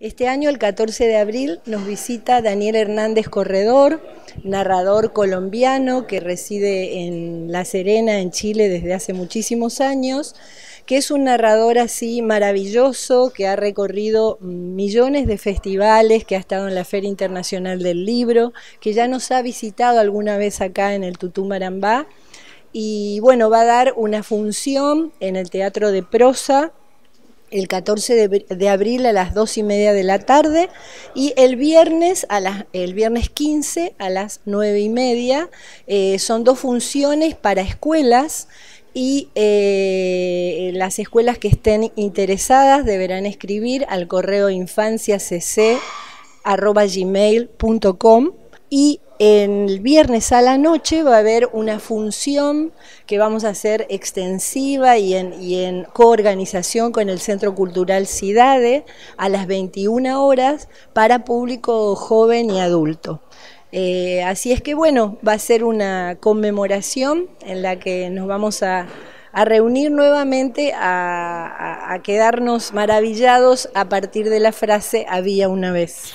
Este año, el 14 de abril, nos visita Daniel Hernández Corredor, narrador colombiano que reside en La Serena, en Chile, desde hace muchísimos años, que es un narrador así maravilloso, que ha recorrido millones de festivales, que ha estado en la Feria Internacional del Libro, que ya nos ha visitado alguna vez acá en el Tutumarambá. Y bueno, va a dar una función en el Teatro de Prosa el 14 de, abril a las 2 y media de la tarde y el viernes, a las, el viernes 15 a las 9 y media. Eh, son dos funciones para escuelas y eh, las escuelas que estén interesadas deberán escribir al correo infanciacc.gmail.com y el viernes a la noche va a haber una función que vamos a hacer extensiva y en, coorganización con el Centro Cultural Cidade a las 21 horas para público joven y adulto. Eh, así es que bueno, va a ser una conmemoración en la que nos vamos a, reunir nuevamente, a quedarnos maravillados a partir de la frase había una vez.